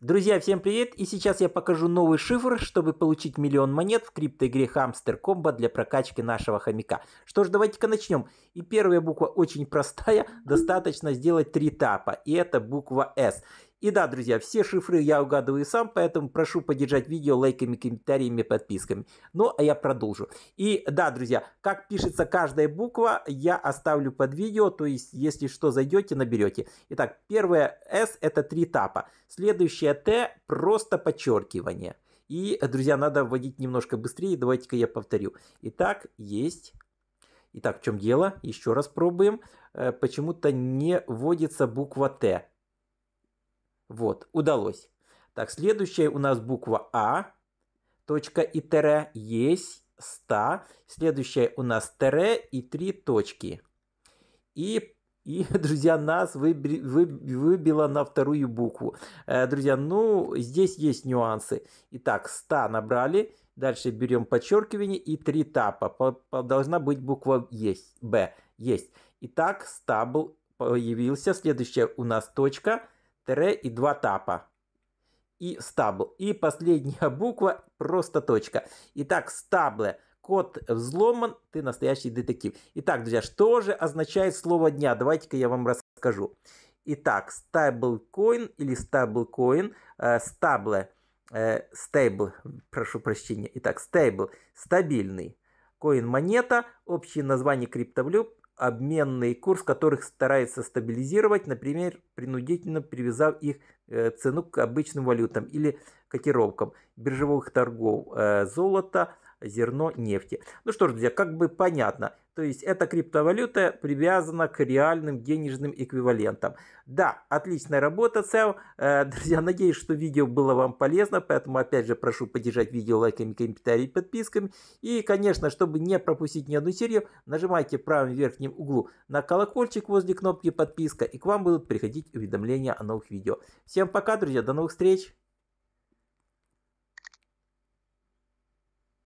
Друзья, всем привет! И сейчас я покажу новый шифр, чтобы получить миллион монет в криптоигре Hamster Комбо для прокачки нашего хомяка. Что ж, давайте-ка начнем. И первая буква очень простая, достаточно сделать три тапа, и это буква S. И да, друзья, все шифры я угадываю сам, поэтому прошу поддержать видео лайками, комментариями, подписками. Ну, а я продолжу. И да, друзья, как пишется каждая буква, я оставлю под видео, то есть, если что, зайдете, наберете. Итак, первое S это три тапа, следующее T просто подчеркивание. И, друзья, надо вводить немножко быстрее, давайте-ка я повторю. Итак, есть... Итак, в чем дело? Еще раз пробуем. Э, почему-то не вводится буква Т. Вот, удалось. Так, следующая у нас буква А, точка и тире, есть, ста. Следующая у нас тире и три точки. И и, друзья, нас выбри, вы, выбило на вторую букву. Э, друзья, ну, здесь есть нюансы. Итак, 100 набрали. Дальше берем подчеркивание и три тапа. должна быть буква есть, Б. Есть. Итак, 100 был, появился. Следующая у нас точка тире и два тапа. И стабл. И последняя буква просто точка. Итак, стабле. Код взломан, ты настоящий детектив. Итак, друзья, что же означает слово дня? Давайте-ка я вам расскажу. Итак, стаблкоин или стаблкоин, э, стабле, э, стейбл, прошу прощения. Итак, стейбл, стабильный. Коин монета, общее название криптовалют, обменный курс которых старается стабилизировать, например, принудительно привязав их э, цену к обычным валютам или котировкам биржевых торгов э, золота, зерно нефти. Ну что ж, друзья, как бы понятно. То есть эта криптовалюта привязана к реальным денежным эквивалентам. Да, отличная работа, Сев. Э, друзья, надеюсь, что видео было вам полезно, поэтому опять же прошу поддержать видео лайками, комментариями, подписками. И, конечно, чтобы не пропустить ни одну серию, нажимайте в правом верхнем углу на колокольчик возле кнопки подписка, и к вам будут приходить уведомления о новых видео. Всем пока, друзья, до новых встреч!